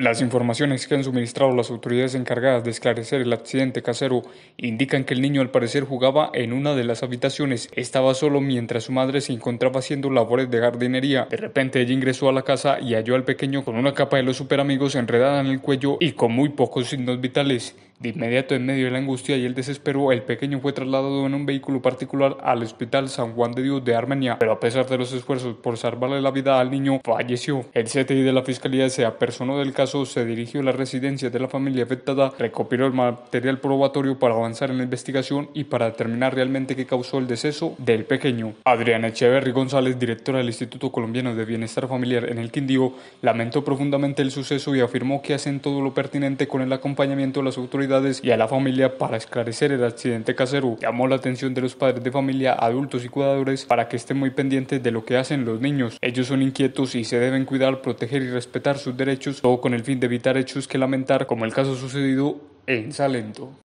Las informaciones que han suministrado las autoridades encargadas de esclarecer el accidente casero indican que el niño al parecer jugaba en una de las habitaciones. Estaba solo mientras su madre se encontraba haciendo labores de jardinería. De repente ella ingresó a la casa y halló al pequeño con una capa de los superamigos enredada en el cuello y con muy pocos signos vitales. De inmediato, en medio de la angustia y el desespero, el pequeño fue trasladado en un vehículo particular al Hospital San Juan de Dios de Armenia, pero a pesar de los esfuerzos por salvarle la vida al niño, falleció. El CTI de la Fiscalía se apersonó del caso, se dirigió a la residencia de la familia afectada, recopiló el material probatorio para avanzar en la investigación y para determinar realmente qué causó el deceso del pequeño. Adriana Echeverry González, directora del Instituto Colombiano de Bienestar Familiar en el Quindío, lamentó profundamente el suceso y afirmó que hacen todo lo pertinente con el acompañamiento de las autoridades y a la familia para esclarecer el accidente casero. Llamó la atención de los padres de familia, adultos y cuidadores para que estén muy pendientes de lo que hacen los niños. Ellos son inquietos y se deben cuidar, proteger y respetar sus derechos, todo con el fin de evitar hechos que lamentar, como el caso sucedido en Salento.